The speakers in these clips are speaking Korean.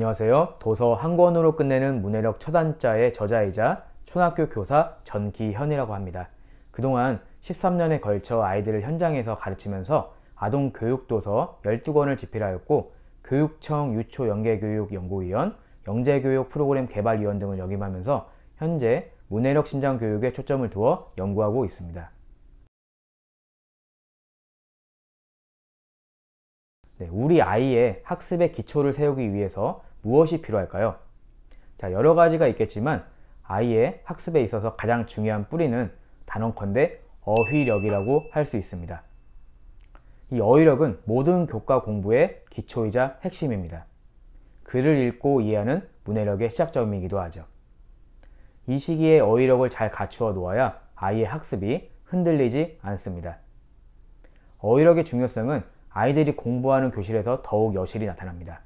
안녕하세요. 도서 한 권으로 끝내는 문해력 처단자의 저자이자 초등학교 교사 전기현이라고 합니다. 그동안 13년에 걸쳐 아이들을 현장에서 가르치면서 아동 교육 도서 12권을 집필하였고 교육청 유초 연계교육 연구위원, 영재교육 프로그램 개발위원 등을 역임하면서 현재 문해력 신장 교육에 초점을 두어 연구하고 있습니다. 네, 우리 아이의 학습의 기초를 세우기 위해서 무엇이 필요할까요? 자, 여러 가지가 있겠지만 아이의 학습에 있어서 가장 중요한 뿌리는 단언컨대 어휘력이라고 할 수 있습니다. 이 어휘력은 모든 교과 공부의 기초이자 핵심입니다. 글을 읽고 이해하는 문해력의 시작점이기도 하죠. 이 시기에 어휘력을 잘 갖추어 놓아야 아이의 학습이 흔들리지 않습니다. 어휘력의 중요성은 아이들이 공부하는 교실에서 더욱 여실히 나타납니다.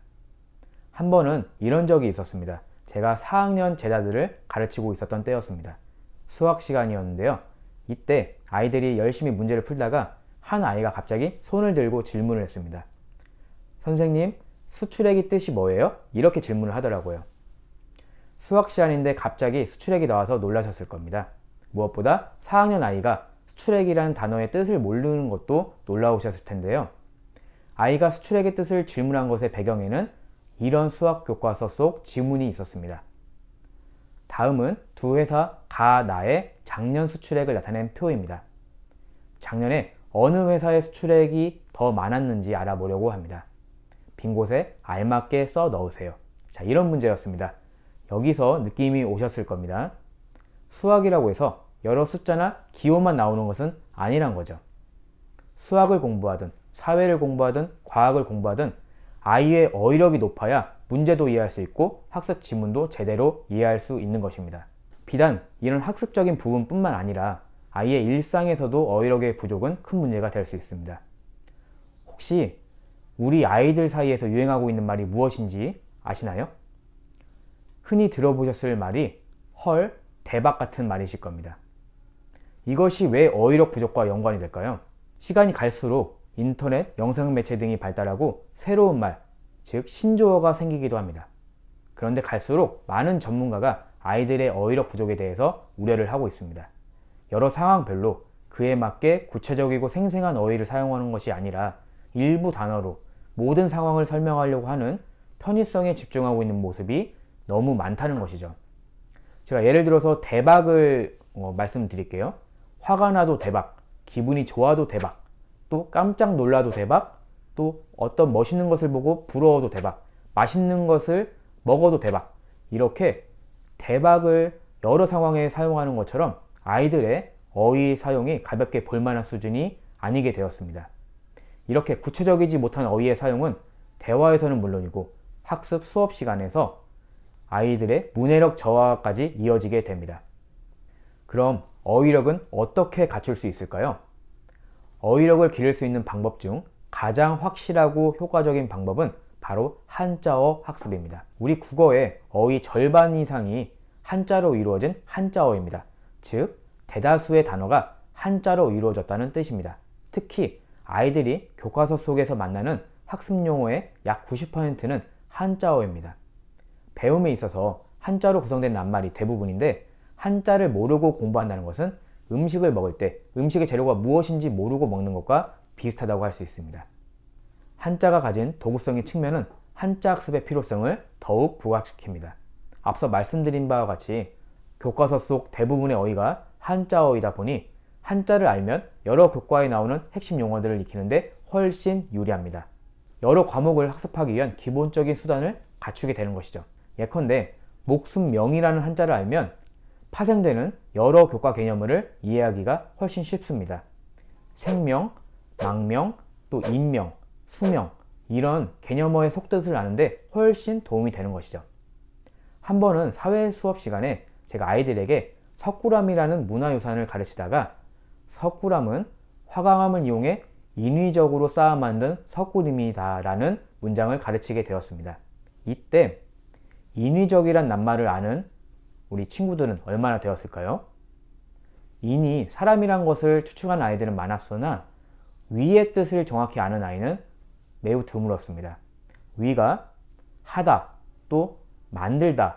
한 번은 이런 적이 있었습니다. 제가 4학년 제자들을 가르치고 있었던 때였습니다. 수학 시간이었는데요. 이때 아이들이 열심히 문제를 풀다가 한 아이가 갑자기 손을 들고 질문을 했습니다. 선생님, 수출액이 뜻이 뭐예요? 이렇게 질문을 하더라고요. 수학 시간인데 갑자기 수출액이 나와서 놀라셨을 겁니다. 무엇보다 4학년 아이가 수출액이라는 단어의 뜻을 모르는 것도 놀라우셨을 텐데요. 아이가 수출액의 뜻을 질문한 것의 배경에는 이런 수학 교과서 속 지문이 있었습니다. 다음은 두 회사 가, 나의 작년 수출액을 나타낸 표입니다. 작년에 어느 회사의 수출액이 더 많았는지 알아보려고 합니다. 빈 곳에 알맞게 써 넣으세요. 자, 이런 문제였습니다. 여기서 느낌이 오셨을 겁니다. 수학이라고 해서 여러 숫자나 기호만 나오는 것은 아니란 거죠. 수학을 공부하든 사회를 공부하든 과학을 공부하든 아이의 어휘력이 높아야 문제도 이해할 수 있고 학습 지문도 제대로 이해할 수 있는 것입니다. 비단 이런 학습적인 부분뿐만 아니라 아이의 일상에서도 어휘력의 부족은 큰 문제가 될 수 있습니다. 혹시 우리 아이들 사이에서 유행하고 있는 말이 무엇인지 아시나요? 흔히 들어보셨을 말이 헐, 대박 같은 말이실 겁니다. 이것이 왜 어휘력 부족과 연관이 될까요? 시간이 갈수록 인터넷, 영상 매체 등이 발달하고 새로운 말, 즉 신조어가 생기기도 합니다. 그런데 갈수록 많은 전문가가 아이들의 어휘력 부족에 대해서 우려를 하고 있습니다. 여러 상황별로 그에 맞게 구체적이고 생생한 어휘를 사용하는 것이 아니라 일부 단어로 모든 상황을 설명하려고 하는 편의성에 집중하고 있는 모습이 너무 많다는 것이죠. 제가 예를 들어서 대박을 어, 말씀드릴게요. 화가 나도 대박, 기분이 좋아도 대박, 또 깜짝 놀라도 대박, 또 어떤 멋있는 것을 보고 부러워도 대박, 맛있는 것을 먹어도 대박. 이렇게 대박을 여러 상황에 사용하는 것처럼 아이들의 어휘 사용이 가볍게 볼만한 수준이 아니게 되었습니다. 이렇게 구체적이지 못한 어휘의 사용은 대화에서는 물론이고 학습 수업 시간에서 아이들의 문해력 저하까지 이어지게 됩니다. 그럼 어휘력은 어떻게 갖출 수 있을까요? 어휘력을 기를 수 있는 방법 중 가장 확실하고 효과적인 방법은 바로 한자어 학습입니다. 우리 국어의 어휘 절반 이상이 한자로 이루어진 한자어입니다. 즉, 대다수의 단어가 한자로 이루어졌다는 뜻입니다. 특히 아이들이 교과서 속에서 만나는 학습 용어의 약 90%는 한자어입니다. 배움에 있어서 한자로 구성된 낱말이 대부분인데 한자를 모르고 공부한다는 것은 음식을 먹을 때 음식의 재료가 무엇인지 모르고 먹는 것과 비슷하다고 할 수 있습니다. 한자가 가진 도구성의 측면은 한자 학습의 필요성을 더욱 부각시킵니다. 앞서 말씀드린 바와 같이 교과서 속 대부분의 어휘가 한자어이다 보니 한자를 알면 여러 교과에 나오는 핵심 용어들을 익히는데 훨씬 유리합니다. 여러 과목을 학습하기 위한 기본적인 수단을 갖추게 되는 것이죠. 예컨대 목숨명이라는 한자를 알면 파생되는 여러 교과 개념을 이해하기가 훨씬 쉽습니다. 생명, 망명, 또 인명, 수명 이런 개념어의 속뜻을 아는데 훨씬 도움이 되는 것이죠. 한 번은 사회 수업 시간에 제가 아이들에게 석굴암이라는 문화유산을 가르치다가 석굴암은 화강암을 이용해 인위적으로 쌓아 만든 석굴입니다 라는 문장을 가르치게 되었습니다. 이때 인위적이란 낱말을 아는 우리 친구들은 얼마나 되었을까요? 인이 사람이란 것을 추측한 아이들은 많았으나 위의 뜻을 정확히 아는 아이는 매우 드물었습니다. 위가 하다 또 만들다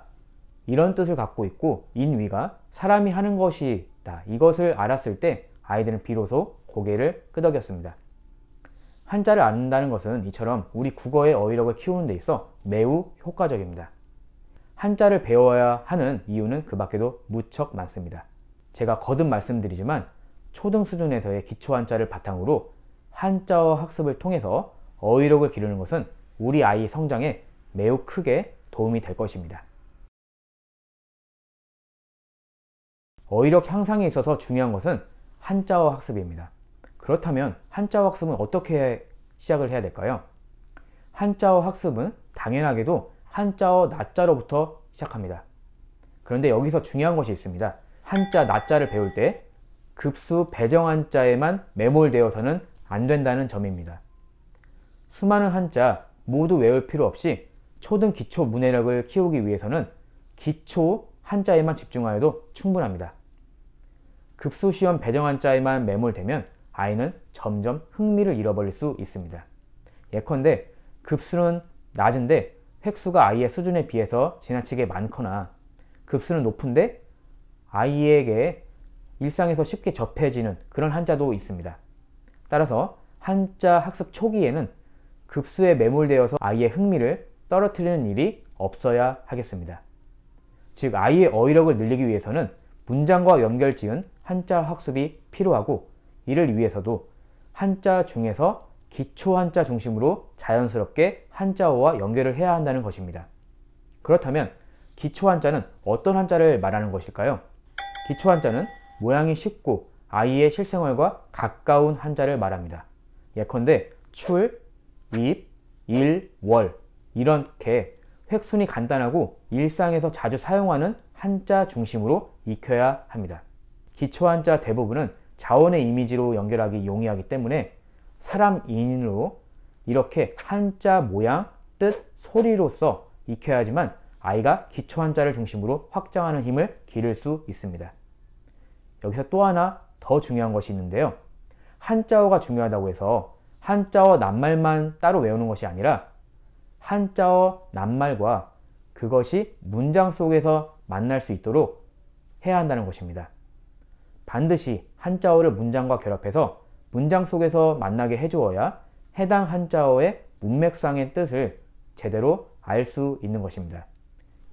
이런 뜻을 갖고 있고 인위가 사람이 하는 것이다 이것을 알았을 때 아이들은 비로소 고개를 끄덕였습니다. 한자를 안다는 것은 이처럼 우리 국어의 어휘력을 키우는 데 있어 매우 효과적입니다. 한자를 배워야 하는 이유는 그 밖에도 무척 많습니다. 제가 거듭 말씀드리지만 초등 수준에서의 기초 한자를 바탕으로 한자어 학습을 통해서 어휘력을 기르는 것은 우리 아이 성장에 매우 크게 도움이 될 것입니다. 어휘력 향상에 있어서 중요한 것은 한자어 학습입니다. 그렇다면 한자어 학습은 어떻게 시작을 해야 될까요? 한자어 학습은 당연하게도 한자어 낱자로부터 시작합니다. 그런데 여기서 중요한 것이 있습니다. 한자 낱자를 배울 때 급수 배정 한자에만 매몰되어서는 안 된다는 점입니다. 수많은 한자 모두 외울 필요 없이 초등 기초 문해력을 키우기 위해서는 기초 한자에만 집중하여도 충분합니다. 급수 시험 배정 한자에만 매몰되면 아이는 점점 흥미를 잃어버릴 수 있습니다. 예컨대 급수는 낮은데 획수가 아이의 수준에 비해서 지나치게 많거나 급수는 높은데 아이에게 일상에서 쉽게 접해지는 그런 한자도 있습니다. 따라서 한자 학습 초기에는 급수에 매몰되어서 아이의 흥미를 떨어뜨리는 일이 없어야 하겠습니다. 즉 아이의 어휘력을 늘리기 위해서는 문장과 연결 지은 한자 학습이 필요하고 이를 위해서도 한자 중에서 기초 한자 중심으로 자연스럽게 한자어와 연결을 해야 한다는 것입니다. 그렇다면 기초 한자는 어떤 한자를 말하는 것일까요? 기초 한자는 모양이 쉽고 아이의 실생활과 가까운 한자를 말합니다. 예컨대 출, 입, 일, 월 이렇게 획순이 간단하고 일상에서 자주 사용하는 한자 중심으로 익혀야 합니다. 기초 한자 대부분은 자원의 이미지로 연결하기 용이하기 때문에 사람 인으로 이렇게 한자 모양, 뜻, 소리로서 익혀야지만 아이가 기초 한자를 중심으로 확장하는 힘을 기를 수 있습니다. 여기서 또 하나 더 중요한 것이 있는데요. 한자어가 중요하다고 해서 한자어 낱말만 따로 외우는 것이 아니라 한자어 낱말과 그것이 문장 속에서 만날 수 있도록 해야 한다는 것입니다. 반드시 한자어를 문장과 결합해서 문장 속에서 만나게 해주어야 해당 한자어의 문맥상의 뜻을 제대로 알 수 있는 것입니다.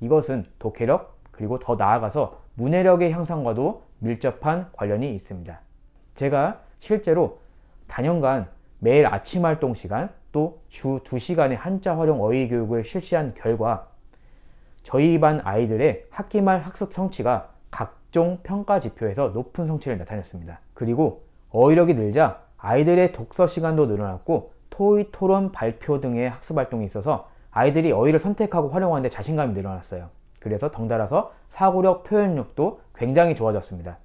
이것은 독해력 그리고 더 나아가서 문해력의 향상과도 밀접한 관련이 있습니다. 제가 실제로 단연간 매일 아침 활동 시간 또 주 2시간의 한자 활용 어휘 교육을 실시한 결과 저희 반 아이들의 학기말 학습 성취가 각종 평가 지표에서 높은 성취를 나타냈습니다. 그리고 어휘력이 늘자 아이들의 독서 시간도 늘어났고 토의 토론 발표 등의 학습 활동이 있어서 아이들이 어휘를 선택하고 활용하는데 자신감이 늘어났어요. 그래서 덩달아서 사고력, 표현력도 굉장히 좋아졌습니다.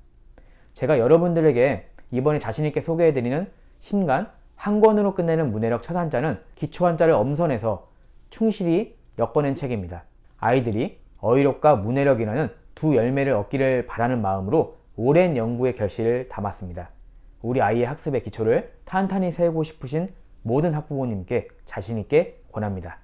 제가 여러분들에게 이번에 자신있게 소개해드리는 신간 한 권으로 끝내는 문해력 첫 한자는 기초 한자를 엄선해서 충실히 엮어낸 책입니다. 아이들이 어휘력과 문해력이라는 두 열매를 얻기를 바라는 마음으로 오랜 연구의 결실을 담았습니다. 우리 아이의 학습의 기초를 탄탄히 세우고 싶으신 모든 학부모님께 자신있게 권합니다.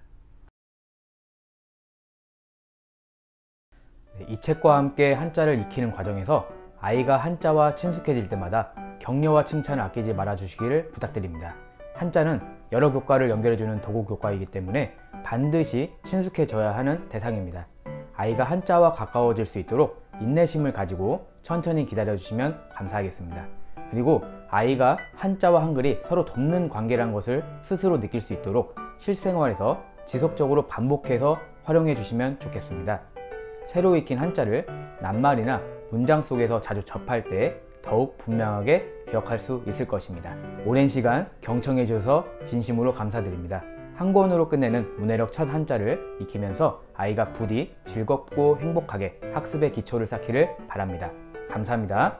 네, 이 책과 함께 한자를 익히는 과정에서 아이가 한자와 친숙해질 때마다 격려와 칭찬을 아끼지 말아주시기를 부탁드립니다. 한자는 여러 교과를 연결해주는 도구 교과이기 때문에 반드시 친숙해져야 하는 대상입니다. 아이가 한자와 가까워질 수 있도록 인내심을 가지고 천천히 기다려주시면 감사하겠습니다. 그리고 아이가 한자와 한글이 서로 돕는 관계란 것을 스스로 느낄 수 있도록 실생활에서 지속적으로 반복해서 활용해 주시면 좋겠습니다. 새로 익힌 한자를 낱말이나 문장 속에서 자주 접할 때 더욱 분명하게 기억할 수 있을 것입니다. 오랜 시간 경청해 주셔서 진심으로 감사드립니다. 한 권으로 끝내는 문해력 첫 한자를 익히면서 아이가 부디 즐겁고 행복하게 학습의 기초를 쌓기를 바랍니다. 감사합니다.